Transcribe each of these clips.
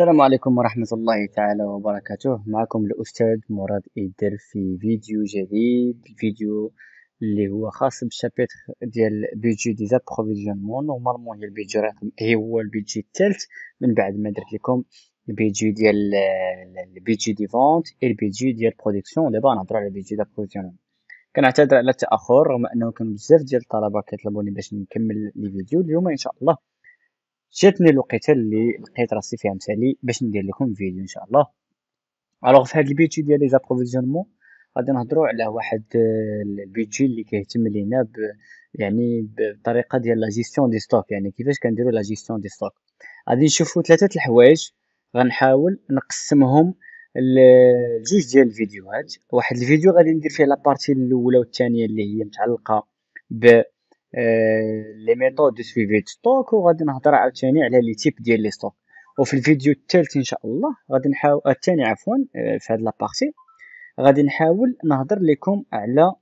السلام عليكم ورحمة الله تعالى وبركاته معكم الأستاذ مراد إيدر في فيديو جديد فيديو اللي هو خاص بالشابيتر ديال بيجي دي زابروفيزيونمون نورمالمون هي البيجي رقم هو البيجي الثالث من بعد ما درت لكم البيجي ديال البيجي دي فونت البيجي ديال برودكسيون دابا نهضروا على البيجي ديال برودكسيون كنعتذر على التاخر رغم انه كان بزاف ديال الطلبه كيطلبوني باش نكمل لي فيديو اليوم ان شاء الله جاتني الوقيته اللي لقيت راسي فيها مثالي باش ندير لكم فيديو ان شاء الله الوغ في هاد البيتشي ديال لي زابروفيزيونمون غادي نهضروا على واحد آه، البيتشي اللي كيهتم لينا ب يعني بطريقه ديال لا جيستيون دي ستوك يعني كيفاش كنديروا لا جيستيون دي ستوك غادي نشوفوا ثلاثه الحوايج غنحاول نقسمهم لجوج آه، ديال الفيديوهات واحد الفيديو غادي ندير فيه لابارتي الاولى والثانيه اللي هي متعلقه ب لي ميثود دو سويفي ستوك وغادي نهضر عاوتاني على لي تيب ديال لي ستوك وفي الفيديو الثالث ان شاء الله غادي نحاول آه، الثاني عفوا آه، في هاد لابارتي غادي نحاول نهضر لكم على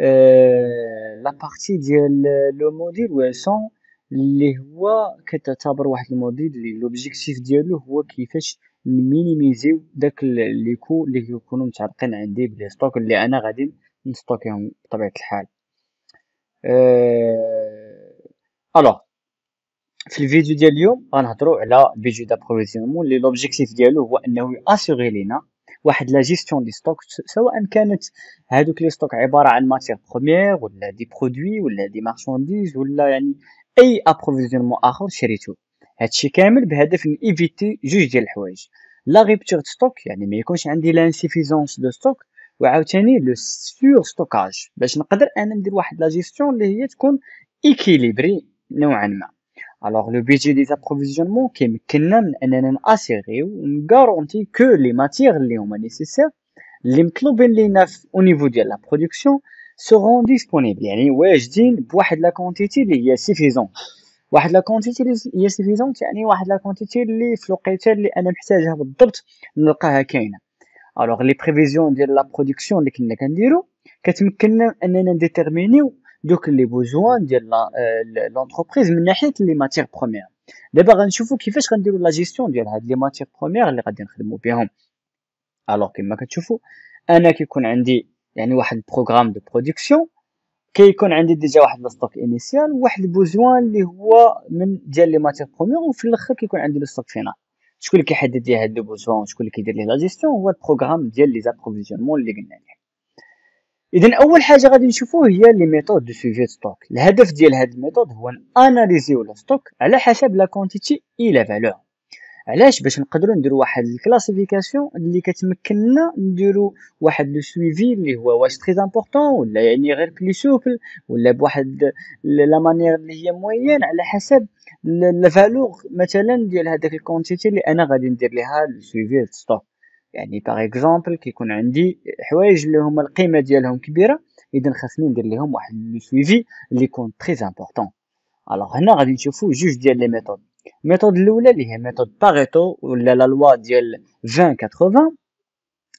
آه، لابارتي ديال لو موديل ويسون اللي هو كتعتبر واحد الموديل اللي لوبجيكتيف ديالو هو كيفاش نمينيميزيو داك لي كو اللي كيكونوا متعلقين عندي بلي ستوك اللي انا غادي نستوكيهم بطبيعه الحال الوغ euh, في الفيديو ديال اليوم غنهضروا على بيجو دابروفيزيونمون اللي لوبجيكتيف ديالو هو انه ياسيغي لينا واحد لا جيستيون دي ستوك سواء كانت هادوك لي ستوك عباره عن ماتير بروميير ولا دي برودوي ولا دي مارشانديز ولا يعني اي ابروفيزيونمون اخر شريتو هادشي كامل بهدف ان ايفيتي جوج ديال الحوايج لا غيبتور ستوك يعني ما يكونش عندي لانسيفيزونس دو ستوك وعاوتاني لو سيور ستوكاج باش نقدر انا ندير واحد لا جيستيون اللي هي تكون ايكيليبري نوعا ما الوغ لو بيجي دي زابروفيزيونمون كيمكننا من اننا ناسيغيو ونغارونتي كو لي ماتيغ اللي هما نيسيسير اللي مطلوبين لينا او نيفو ديال لا برودكسيون سورون ديسپونيبل يعني واجدين بواحد لا كونتيتي اللي هي سيفيزون واحد لا كونتيتي اللي هي سيفيزون يعني واحد لا كونتيتي اللي في الوقيته اللي انا محتاجها بالضبط نلقاها كاينه الوغ لي بريفيزيون ديال لا برودكسيون اللي كنا كنديرو كتمكننا اننا نديتيرمينيو دوك لي بوزوان ديال لونتربريز من ناحيه لي ماتيغ بروميير دابا غنشوفو كيفاش غنديرو لا جيستيون ديال هاد لي ماتيغ بروميير اللي غادي نخدمو بهم الوغ كيما كتشوفو انا كيكون عندي يعني واحد البروغرام دو برودكسيون كيكون عندي ديجا واحد الستوك انيسيال واحد البوزوان اللي هو من ديال لي ماتيغ بروميير وفي الاخر كيكون عندي لو ستوك فينال شكون اللي كيحدد ليه هاد لو بوزون شكون اللي كيدير ليه لا جيستيون هو البروغرام ديال لي زابروفيزيونمون اللي قلنا ليه اذا اول حاجه غادي نشوفوه هي لي ميثود دو سوجي ستوك الهدف ديال هاد الميثود هو اناليزيو لو ستوك على حسب لا كونتيتي اي لا فالور علاش باش نقدروا نديروا واحد الكلاسيفيكاسيون اللي كتمكننا نديروا واحد لو سويفي اللي هو واش تري امبورطون ولا يعني غير بلي سوبل ولا بواحد لا مانيير اللي هي مويان على حسب لا فالور مثلا ديال هذاك الكونتيتي اللي انا غادي ندير ليها لو سويفي يعني باغ اكزومبل كيكون عندي حوايج اللي هما القيمه ديالهم كبيره اذا خاصني ندير لهم واحد لو سويفي اللي يكون تري امبورطون الوغ هنا غادي نشوفو جوج ديال لي ميثود ميثود الاولى اللي هي ميثود باريتو ولا لا لوا ديال 20 80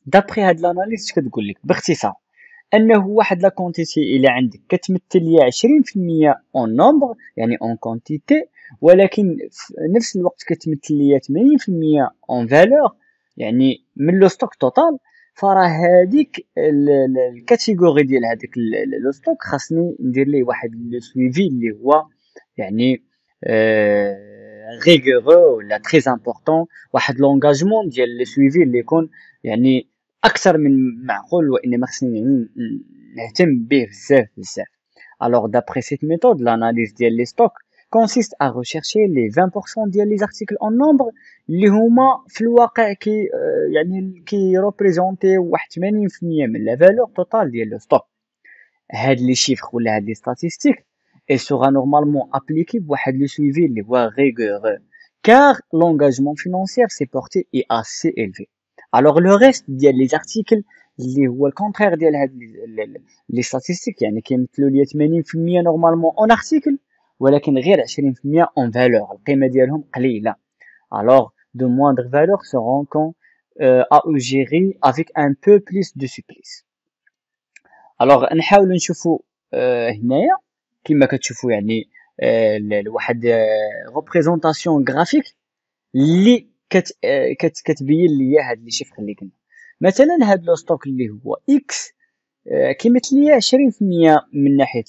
دابري هاد الاناليز كتقول لك باختصار انه واحد لا كونتيتي الى عندك كتمثل ليا 20% اون نومبر يعني اون كونتيتي ولكن في نفس الوقت كتمثل ليا 80% اون فالور يعني من لو ستوك توتال فراه هذيك الكاتيجوري ديال هذاك لو ستوك خاصني ندير ليه واحد لو سويفي اللي هو يعني آه rigoureux ou très important واحد لونغاجمون ديال لي سويفي اللي يكون يعني اكثر من معقول ما خصني نهتم به بزاف بزاف Alors, d'après cette méthode, l'analyse consiste à rechercher les 20% des les articles en nombre اللي هما في الواقع كي يعني كي 80% من لا فالور توتال ديال لو elle sera normalement appliquée pour le suivi les voies rigoureux, car l'engagement financier s'est porté est assez élevé. Alors le reste des les articles, les ou le contraire des les statistiques, il y en a qui ont le normalement en article, mais y en valeur, le prix médium est là. Alors de moindres valeurs seront quand euh, à gérer avec un peu plus de supplice. Alors on va voir euh, كما كتشوفوا يعني لواحد ريبريزونطاسيون غرافيك اللي كت آه، كت كتبين ليا هاد اللي شفت اللي كنا مثلا هاد لو ستوك اللي هو اكس آه، كيمثل ليا 20% من ناحيه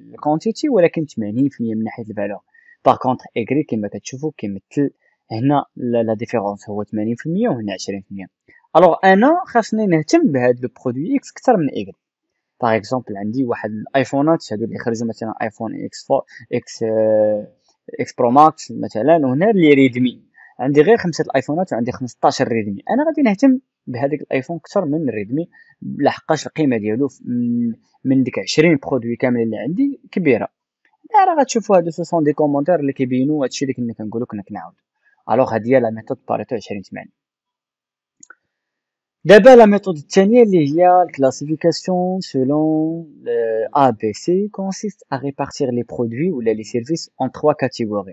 الكونتيتي ولكن 80% من ناحيه الفالور باغ كونتر ايكري كما كتشوفوا كيمثل هنا لا ديفيرونس هو 80% وهنا 20% الوغ انا خاصني نهتم بهاد لو برودوي اكس اكثر من ايكري باغ اكزومبل عندي واحد الايفونات هادو اللي خرجوا مثلا ايفون اكس 4 اكس اكس برو ماكس مثلا وهنا اللي ريدمي عندي غير خمسه الايفونات وعندي 15 ريدمي انا غادي نهتم بهذاك الايفون اكثر من ريدمي لحقاش القيمه ديالو من ديك 20 برودوي كامل اللي عندي كبيره راه غتشوفوا هادو سو سون دي كومونتير اللي كيبينوا هادشي اللي كنا كنقولوا كنا كنعاود الوغ هادي هي لا ميثود باريتو 20 8 D'abord, la méthode Tienniel, la classification selon ABC consiste à répartir les produits ou les services en trois catégories.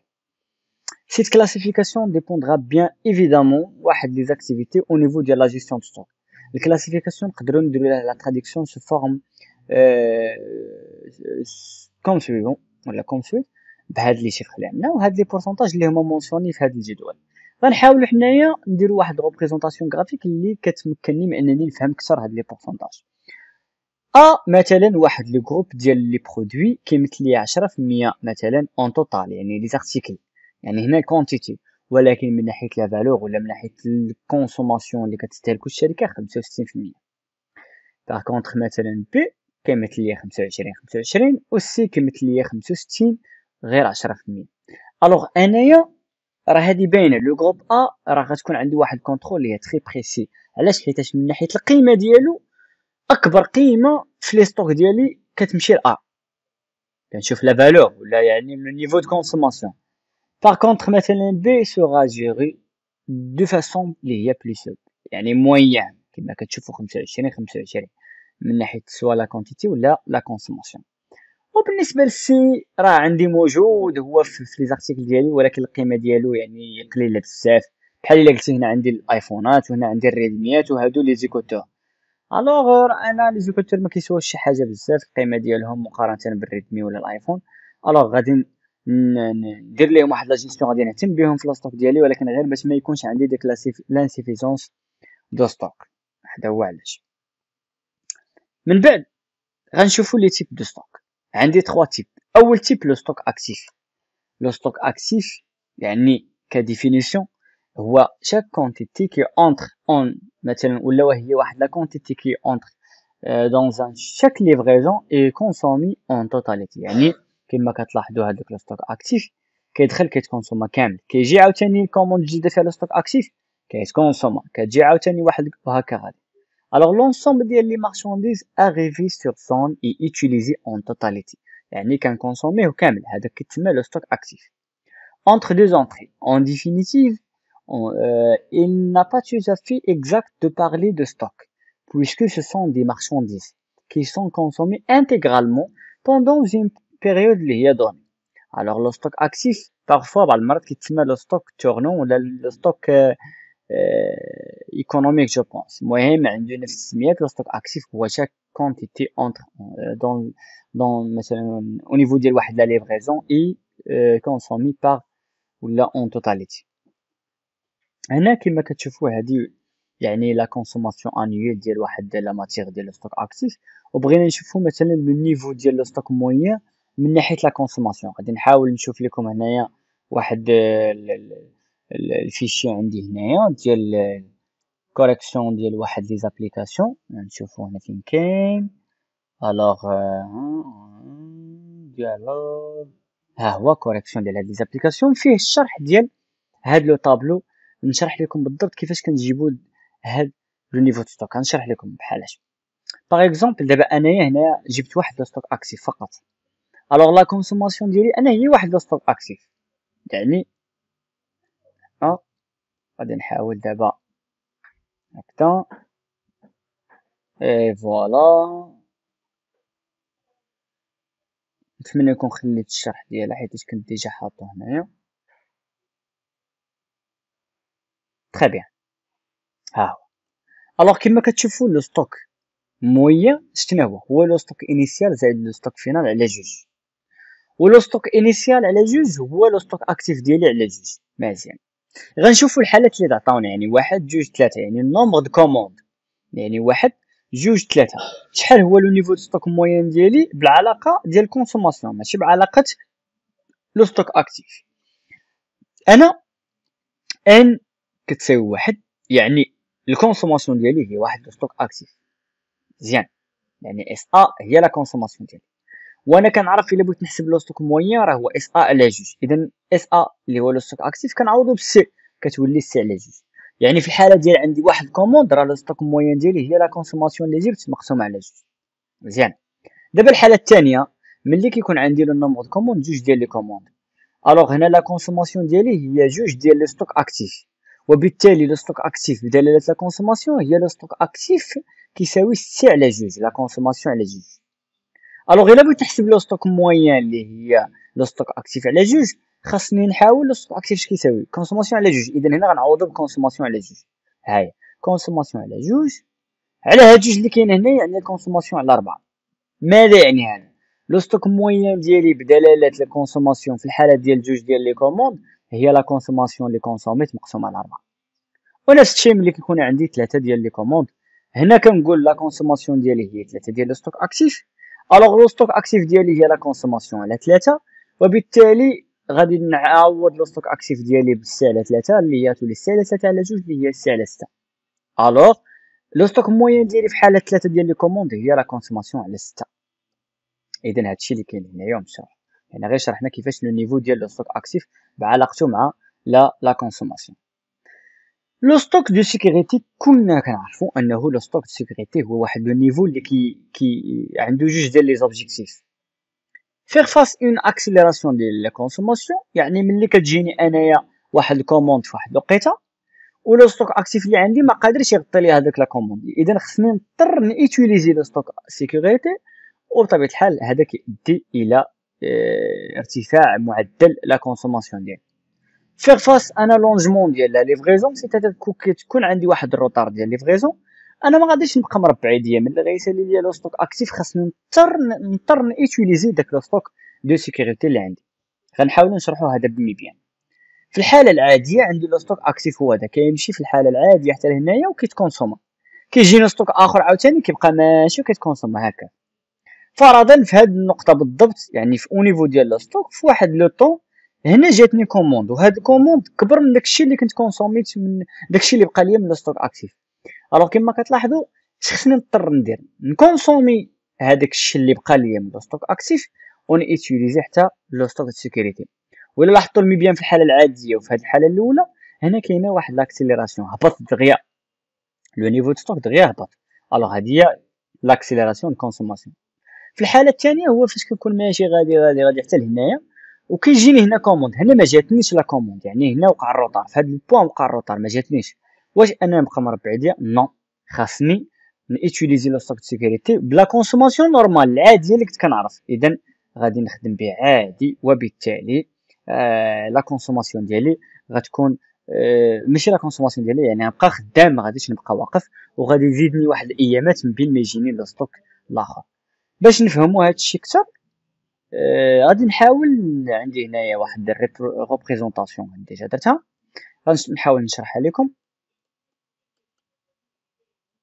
Cette classification dépendra bien évidemment des activités au niveau de la gestion du stock. La classification, pardon, de la traduction se forme euh, comme suivant, on la construit, bah, on les chiffres l'année, on a les pourcentages légèrement mentionnés, on les غنحاول حنايا ندير واحد ريبريزونطاسيون غرافيك اللي كتمكنني من انني نفهم اكثر هاد لي بورسونتاج ا مثلا واحد لو جروب ديال لي برودوي كيمثل لي 10% مثلا اون توتال يعني لي زارتيكل يعني هنا الكونتيتي ولكن من ناحيه لا فالور ولا من ناحيه الكونسوماسيون اللي كتستهلكو الشركه 65% باغ كونتر مثلا بي كيمثل ليا 25 25 و سي كيمثل ليا 65 غير 10% الوغ انايا راه هادي باينه لو جروب ا راه غتكون عنده واحد كونترول اللي هي تري بريسي علاش حيتاش من ناحيه القيمه ديالو اكبر قيمه في لي ستوك ديالي كتمشي ل ا كنشوف لا فالور ولا يعني لو نيفو دو كونسوماسيون باغ كونطخ مثلا بي سوغا جيري دو فاسون اللي هي بليس يعني موين كما كتشوفوا 25 25 من ناحيه سوا لا كونتيتي ولا لا كونسوماسيون وبالنسبه للسي راه عندي موجود هو في, لي ليزارتيكل ديالي ولكن القيمه ديالو يعني قليله بزاف بحال الا قلتي هنا عندي الايفونات وهنا عندي الريدميات وهادو لي زيكوتور الوغ انا لي زيكوتور ما كيسواش شي حاجه بزاف القيمه ديالهم مقارنه بالريدمي ولا الايفون الوغ غادي ندير لهم واحد لاجيستيون غادي نهتم بهم في لاستوك ديالي ولكن غير باش ما يكونش عندي ديك لانسيفيسونس دو ستوك هذا هو علاش من بعد غنشوفوا لي تيب دو ستوك عندي تخوا تيب اول تيب لو ستوك اكتيف لو ستوك اكتيف يعني كديفينيسيون هو شاك كونتيتي كي اونتر اون مثلا ولا هي واحد لا كونتيتي كي اونتر دون ان شاك ليفريزون اي كونسومي اون توتاليتي يعني كما كتلاحظوا هذاك لو ستوك اكتيف كيدخل كيتكونسوما كامل كيجي عاوتاني الكوموند جديده فيها لو ستوك اكتيف كيتكونسوما كتجي عاوتاني واحد وهكا غادي Alors, l'ensemble des marchandises arrivées sur zone est utilisé en totalité. qu'un consommé كامل هذا كيتسمى le stock actif. entre deux entrées en définitive euh, il n'a pas tout à fait exact de parler de stock puisque ce sont des marchandises qui sont consommées intégralement pendant une période liée à donnée alors le stock actif parfois par le marque le stock tournant ou le stock euh, euh, ايكونوميك جو بونس المهم عنده نفس السميه ستوك اكتيف هو شاك كونتيتي اونتر دون دون مثلا او نيفو ديال واحد لا ليفريزون اي كونسومي بار ولا اون توتاليتي هنا كما كتشوفوا هذه يعني لا كونسوماسيون انيول ديال واحد لا ماتيغ ديال ستوك اكتيف وبغينا نشوفوا مثلا لو نيفو ديال لو ستوك موين من ناحيه لا كونسوماسيون غادي نحاول نشوف لكم هنايا واحد الفيشي عندي هنايا ديال كوريكسيون ديال واحد لي زابليكاسيون نشوفو هنا فين كاين الوغ ديال euh, ها هو كوريكسيون ديال هاد لي زابليكاسيون فيه الشرح ديال هاد لو طابلو نشرح لكم بالضبط كيفاش كنجيبو هاد لو نيفو دو ستوك غنشرح لكم بحال باغ اكزومبل دابا انايا هنا جبت واحد لو ستوك اكسي فقط الوغ لا كونسوماسيون ديالي انا هي واحد لو ستوك اكسي يعني اه غادي نحاول دابا Attends. Et voilà. نتمنى يكون خليت الشرح ديالها حيت كنت ديجا حاطه هنايا تري بيان ها هو الوغ كما كتشوفوا لو ستوك مويا شتنا هو هو لو ستوك انيسيال زائد لو ستوك فينال على جوج ولو ستوك انيسيال على جوج هو لو ستوك اكتيف ديالي على جوج مزيان غنشوفوا الحالات اللي تعطاونا يعني واحد جوج ثلاثه يعني النومبر دو كوموند يعني واحد جوج ثلاثه شحال هو لو نيفو دو ستوك موين ديالي بالعلاقه ديال الكونسوماسيون ماشي بعلاقه لو ستوك اكتيف انا ان كتساوي واحد يعني الكونسوماسيون ديالي هي واحد لو ستوك اكتيف مزيان يعني اس ا هي لا كونسوماسيون ديالي وانا كنعرف الا بغيت نحسب لو ستوك موين راه هو اس ا على جوج اذا اس ا اللي هو لو ستوك اكتيف كنعوضو بالسي كتولي السي على جوج يعني في الحاله ديال عندي واحد كوموند راه لو ستوك موين ديالي هي لا كونسوماسيون اللي جبت مقسوم على جوج مزيان دابا الحاله الثانيه ملي كيكون عندي لو نومبر دو كوموند جوج ديال لي كوموند الوغ هنا لا كونسوماسيون ديالي هي جوج ديال لو ستوك اكتيف وبالتالي لو ستوك اكتيف بدلاله لا كونسوماسيون هي لو ستوك اكتيف كيساوي سي على جوج لا كونسوماسيون على جوج الوغ الا بغيت تحسب لو ستوك موين اللي هي لو ستوك اكتيف على جوج خاصني نحاول لو ستوك اكتيف اش كيساوي كونسوماسيون على جوج اذا هنا غنعوضو بكونسوماسيون على جوج هاهي كونسوماسيون على جوج على هاد جوج اللي كاين هنا يعني كونسوماسيون على ربعة ماذا يعني هذا لو ستوك موين ديالي بدلالة الكونسومسيون في الحالة ديال جوج ديال لي كوموند هي لا كونسوماسيون اللي كونسوميت مقسومة على ربعة ونفس الشيء ملي كيكون عندي ثلاثة ديال لي كوموند هنا كنقول لا كونسوماسيون ديالي هي ثلاثة ديال لو ستوك اكتيف الوغ لو ستوك اكتيف ديالي هي لا كونسوماسيون على ثلاثه وبالتالي غادي نعوض لو ستوك اكتيف ديالي بالسعر على ثلاثه اللي هي تولي السعر على ثلاثه على جوج اللي هي السعر على سته الوغ لو ستوك موين ديالي في حاله ثلاثه ديال لي كوموند هي لا كونسوماسيون على سته اذا هادشي اللي كاين هنايا ومشرح يعني غير شرحنا كيفاش لو نيفو ديال لو ستوك اكتيف بعلاقته مع لا لا كونسوماسيون لو ستوك دو سيكوريتي كلنا كنعرفوا انه لو ستوك دو سيكوريتي هو واحد لو نيفو اللي كي كي عنده جوج ديال لي زوبجيكتيف فيغ فاس اون اكسيليراسيون ديال لا كونسوماسيون يعني ملي كتجيني انايا واحد الكوموند فواحد الوقيته ولو ستوك اكتيف اللي عندي ما قادرش يغطي لي هذاك لا كوموند اذا خصني نضطر نيتيليزي لو ستوك سيكوريتي وبطبيعه الحال هذا كيؤدي الى آه، ارتفاع معدل لا كونسوماسيون ديالي فيغ فاس انا لونجمون ديال لا ليفغيزون سي تكون عندي واحد الروتار ديال ليفغيزون انا ما غاديش نبقى مربع يديا ملي غيسالي ليا لو ستوك اكتيف خاصني نضطر نضطر نيتيليزي داك لو ستوك دو سيكوريتي اللي عندي غنحاول نشرحوا هذا بمبيان في الحاله العاديه عندي لو ستوك اكتيف هو هذا كيمشي في الحاله العاديه حتى لهنايا وكيتكونسوم كيجي لو ستوك اخر عاوتاني كيبقى ماشي وكيتكونسوم هكا فرضا في هذه النقطه بالضبط يعني في اونيفو ديال لو ستوك في واحد لو طون هنا جاتني كوموند وهاد الكوموند كبر من داكشي اللي كنت كونسوميت من داكشي اللي بقى ليا من ستوك اكتيف الوغ كما كتلاحظوا خصني نضطر ندير نكونسومي هذاك الشيء اللي بقى ليا من ستوك اكتيف ونيتيليزي حتى لو ستوك سيكوريتي ولا لاحظتوا الميبيان في الحاله العاديه وفي هذه الحاله الاولى هنا كاينه واحد لاكسيليراسيون هبط دغيا لو نيفو دو ستوك دغيا هبط الوغ هذه هي لاكسيليراسيون كونسوماسيون في الحاله الثانيه هو فاش كنكون ماشي غادي غادي غادي حتى لهنايا وكيجيني هنا كوموند هنا ما جاتنيش لا كوموند يعني هنا وقع الروطار في هذا البوان وقع الروطار ما جاتنيش واش انا نبقى مربع عليا نو خاصني نيتيليزي لو ستوك سيكوريتي بلا كونسوماسيون نورمال العاديه اللي كنت كنعرف اذا غادي نخدم به عادي وبالتالي لا آه، كونسوماسيون ديالي غتكون آه، ماشي لا كونسوماسيون ديالي يعني نبقى خدام ما غاديش نبقى واقف وغادي يزيدني واحد الايامات من بين ما يجيني لو ستوك الاخر باش نفهموا هذا الشيء اكثر آه، غادي آه نحاول عندي هنايا واحد الريبريزونطاسيون ديجا درتها غنحاول نشرحها لكم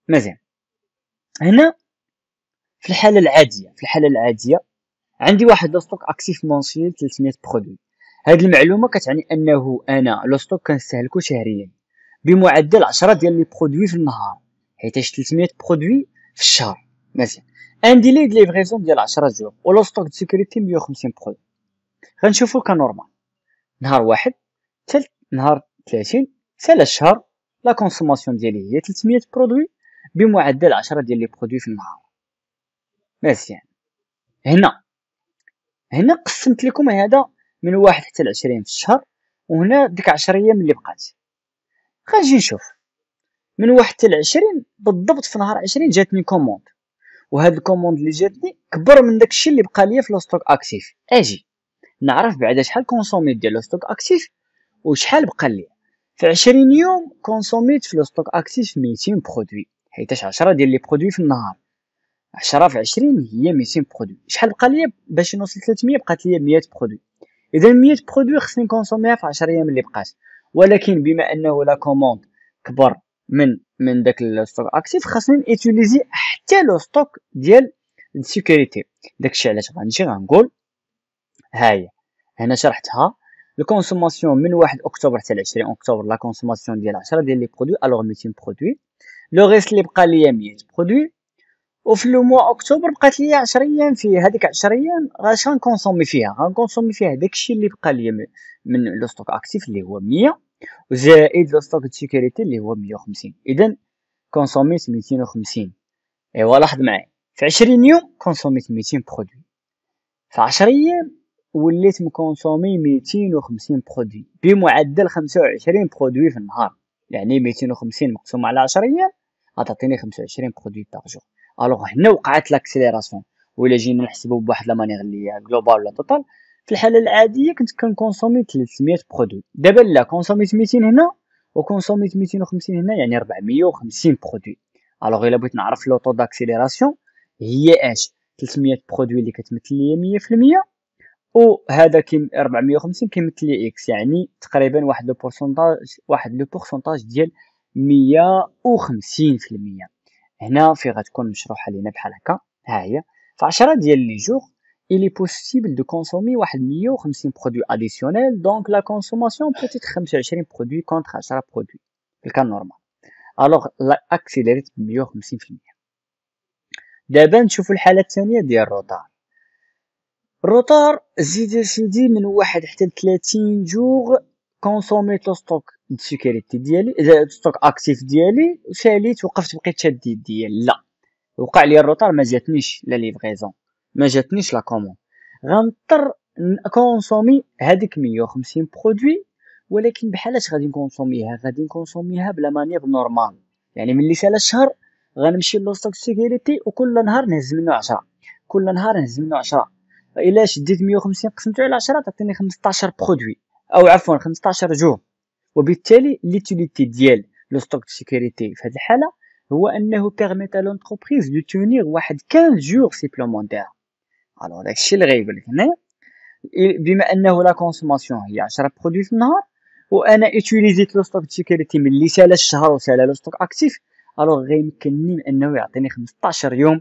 مزيان هنا في الحاله العاديه في الحاله العاديه عندي واحد لو ستوك اكتيف مونسيل 300 برودوي هاد المعلومه كتعني انه انا لو ستوك كنستهلكو شهريا بمعدل 10 ديال لي برودوي في النهار حيتاش 300 برودوي في الشهر مزيان ان ديلي دي ليفريزون ديال 10 جوغ ولا ستوك دو سيكوريتي 150 برو غنشوفو كنورمال نهار واحد حتى نهار 30 حتى للشهر لا كونسوماسيون ديالي هي 300 برودوي بمعدل 10 ديال لي برودوي في النهار مزيان هنا هنا قسمت لكم هذا من واحد حتى لعشرين في الشهر وهنا ديك عشر ايام اللي بقات غنجي نشوف من واحد حتى لعشرين بالضبط في نهار عشرين جاتني كوموند وهاد الكوموند اللي جاتني كبر من داكشي اللي بقى ليا في لو ستوك اكتيف اجي نعرف بعد شحال كونسوميت ديال لو ستوك اكتيف وشحال بقى ليا في 20 يوم كونسوميت في لو ستوك اكتيف 200 برودوي حيتاش 10 ديال لي برودوي في النهار 10 في 20 هي 200 برودوي شحال بقى ليا باش نوصل 300 بقات ليا 100 برودوي اذا 100 برودوي خصني كونسوميها في 10 ايام اللي بقات ولكن بما انه لا كوموند كبر من من داك الستوك اكتيف خاصني نيتيليزي حتى لو ستوك ديال السيكوريتي داكشي علاش غنجي غنقول ها هي هنا شرحتها الكونسوماسيون من 1 اكتوبر حتى 20 اكتوبر لا كونسوماسيون ديال 10 ديال لي برودوي الوغ 200 برودوي لو ريست اللي بقى ليا 100 برودوي وفي لو موا اكتوبر بقات ليا 10 ايام في هذيك 10 ايام اش غنكونسومي فيها غنكونسومي فيها داكشي اللي بقى ليا من لو ستوك اكتيف اللي هو 100 وزائد لو ستوك دو سيكوريتي اللي هو 150 اذا كونسوميت 250 ايوا لاحظ معايا في 20 يوم كونسوميت 200 برودوي في 10 ايام وليت مكونسومي 250 برودوي بمعدل 25 برودوي في النهار يعني 250 مقسوم على 10 ايام غتعطيني 25 برودوي باغ جور الوغ هنا وقعت لاكسيليراسيون ولا جينا نحسبوا بواحد لا مانيغ اللي هي جلوبال ولا توتال في الحاله العاديه كنت كنكونسومي 300 برودوي دابا لا كونسوميت 200 هنا وكونسوميت 250 هنا يعني 450 برودوي الوغ الا بغيت نعرف لو لوطو داكسيليراسيون هي اش 300 برودوي اللي كتمثل لي 100% وهذا كيم 450 كيمثل لي اكس يعني تقريبا واحد لو بورسونتاج واحد لو بورسونتاج ديال 150% هنا في غتكون مشروحه لينا بحال هكا ها هي ف 10 ديال لي جوغ il est possible de consommer 150 produits additionnels donc la consommation peut être 25 produits contre 10 produits في الكان نورمال الوغ اكسيليريت ب 150% دابا نشوفوا الحاله الثانيه ديال الروتار الروتار زيد سيدي من واحد حتى 30 جوغ كونسوميت لو ستوك السكريتي ديالي ستوك اكتيف ديالي وساليت وقفت بقيت شاد ديال لا وقع لي الروتار ما جاتنيش لا ليفغيزون ما جاتنيش لا كوموند غنضطر كونسومي هذيك 150 برودوي ولكن بحالاش غادي نكونسوميها غادي نكونسوميها بلا مانيير نورمال يعني ملي سالا الشهر غنمشي لوستوك سيكيريتي وكل نهار نهز منه 10 كل نهار نهز منه 10 الا شديت 150 قسمته على 10 تعطيني 15 برودوي او عفوا 15 جو وبالتالي ليتيليتي ديال لو لوستوك سيكوريتي في هذه الحاله هو انه بيرميت لونتربريز دو تونير واحد 15 جور سيبلومونتير الوغ داكشي اللي غايقول لك هنايا بما انه لا كونسوماسيون هي 10 برودوي في النهار وانا اتيليزيت لو ستوك سيكوريتي ملي سالا الشهر وسالا لو ستوك اكتيف الوغ غيمكنني انه يعطيني 15 يوم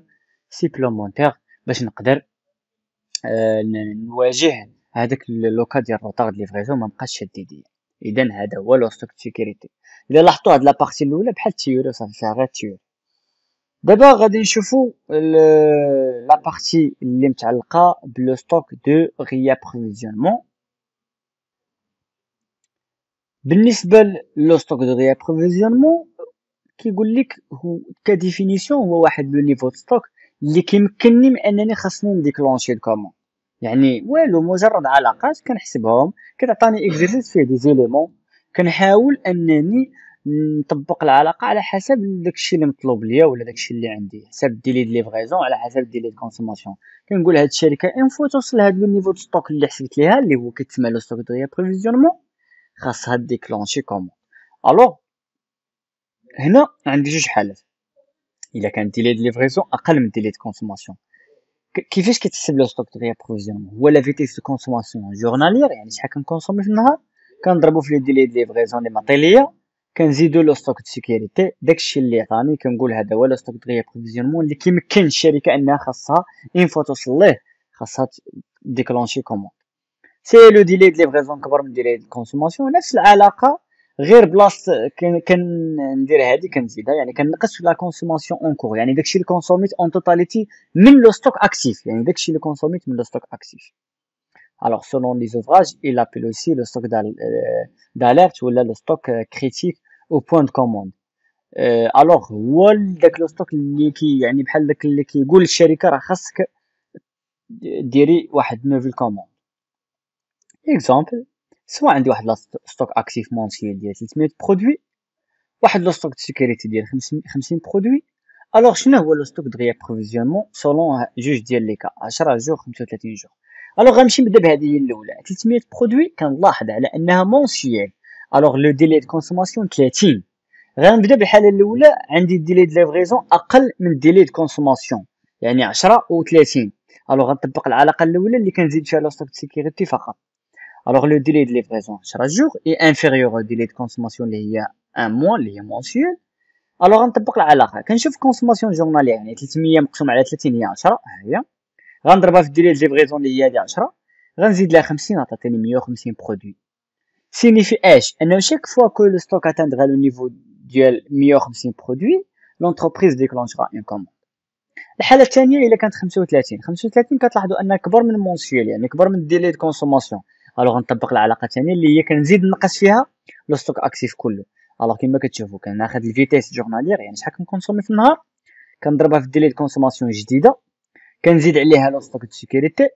سيبلومونتير باش نقدر آه نواجه هذاك لوكا ديال الروتار ديال ليفريزون ما بقاش شاد اذا هذا هو لو ستوك سيكوريتي الا لاحظتوا هاد لابارتي الاولى بحال تيوري وصافي فيها غير تيوري دابا غادي نشوفوا لا بارتي اللي متعلقه بلو ستوك دو ريابروفيزيونمون بالنسبه لو ستوك دو ريابروفيزيونمون كيقول لك هو كديفينيسيون هو واحد لو نيفو دو ستوك اللي كيمكنني من انني خاصني نديكلونشي الكوموند يعني والو مجرد علاقات كنحسبهم كتعطيني اكزيرسيس فيه دي زيليمون كنحاول انني نطبق العلاقه على حسب داكشي اللي مطلوب ليا ولا داكشي اللي عندي حسب ديلي دي ليفغيزون على حسب ديلي دي كونسوماسيون كنقول هاد الشركه ان فوا توصل لهاد لو نيفو ستوك اللي حسبت ليها اللي هو كيتسمى لو ستوك دو بريفيزيونمون خاصها ديكلونشي كومون الو هنا عندي جوج حالات الا كان ديلي دي ليفغيزون اقل من ديلي دي كونسوماسيون كيفاش كتحسب لو ستوك دو بريفيزيونمون هو لا فيتيس دو كونسوماسيون جورنالير يعني شحال كنكونسومي في النهار كنضربو في لي ديلي دي ليفغيزون لي معطي ليا كنزيدو لو ستوك دو سيكيريتي داكشي اللي عطاني كنقول هذا هو لو ستوك دو بريفيزيونمون اللي كيمكن الشركه انها خاصها اون فوا توصل ليه خاصها ديكلونشي كوموند سي لو ديلي دي ليفريزون كبر من ديلي كونسوماسيون نفس العلاقه غير بلاصه كندير هادي كنزيدها يعني كنقص لا كونسوماسيون اون كور يعني داكشي اللي كونسوميت اون توتاليتي من لو ستوك اكتيف يعني داكشي اللي كونسوميت من لو ستوك اكتيف Alors, selon les ouvrages, il appelle aussi le stock d'alerte ou le stock critique au point de commande. alors, هو le stock qui, اللي كي يعني بحال داك اللي كيقول للشركه راه خاصك ديري واحد نوفيل كوموند اكزومبل سواء عندي واحد ستوك اكتيف مونسيال ديال 300 برودوي واحد لو ستوك سيكوريتي ديال 50 برودوي Alors, شنو هو لو ستوك دغيا بروفيزيونمون selon جوج ديال لي كا 10 jours, 35 jours. الوغ غنمشي نبدا بهذه الاولى 300 برودوي كنلاحظ على انها مونسييل الوغ لو ديلي دو كونسوماسيون 30 غنبدا بالحاله الاولى عندي ديلي دو ليفريزون اقل من ديلي دو كونسوماسيون يعني 10 و 30 الوغ غنطبق العلاقه الاولى اللي كنزيد فيها لا ستوك سيكيريتي فقط الوغ لو ديلي دو ليفريزون 10 جور اي انفيريور او ديلي دو كونسوماسيون اللي هي ان موان اللي هي مونسييل الوغ غنطبق العلاقه كنشوف كونسوماسيون جورنالير يعني 300 مقسوم على 30 هي 10 ها هي غنضربها في لي ليفغيزون اللي هي هادي 10 غنزيد لها 50 غتعطيني 150 برودوي سينيفي اش انه شاك فوا كو لو ستوك اتاندغا لو نيفو ديال 150 برودوي لونتربريز ديكلونشرا اون كوموند الحاله الثانيه الا كانت 35 35 كتلاحظوا انها كبر من مونسيول يعني كبر من ديلي دو كونسوماسيون الوغ نطبق العلاقه الثانيه اللي هي كنزيد نقص فيها لو ستوك اكسيف كله الوغ كما كتشوفوا كناخذ الفيتيس جورنالير يعني شحال كنكونسومي في النهار كنضربها في ديلي دو كونسوماسيون جديده كنزيد عليها لو ستوك دو سيكوريتي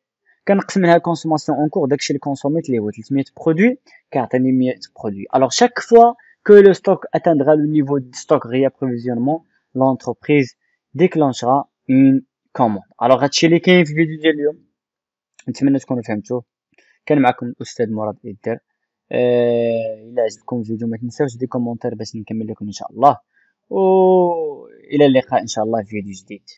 كنقسم لها كونسوماسيون اون كور داكشي اللي كونسوميت اللي هو 300 برودوي كيعطيني 100 برودوي الوغ شاك فوا كو لو ستوك اتاندرا لو نيفو دو ستوك ابروفيزيونمون لونتربريز ديكلونشرا اون كوموند الوغ هادشي اللي كاين في الفيديو ديال اليوم نتمنى تكونوا فهمتوه كان معكم الاستاذ مراد ايدر الى آه، عجبكم الفيديو ما تنساوش دي كومونتير باش نكمل لكم ان شاء الله و الى اللقاء ان شاء الله في فيديو جديد